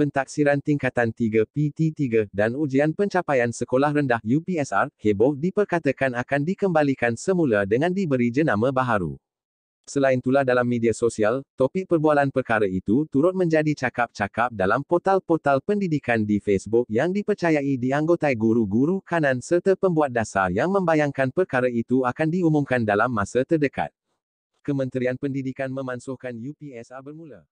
Pentaksiran tingkatan 3 PT3 dan ujian pencapaian sekolah rendah UPSR heboh diperkatakan akan dikembalikan semula dengan diberi jenama baharu. Selain itulah dalam media sosial, topik perbualan perkara itu turut menjadi cakap-cakap dalam portal-portal pendidikan di Facebook yang dipercayai dianggotai guru-guru kanan serta pembuat dasar yang membayangkan perkara itu akan diumumkan dalam masa terdekat. Kementerian Pendidikan memansuhkan UPSA bermula.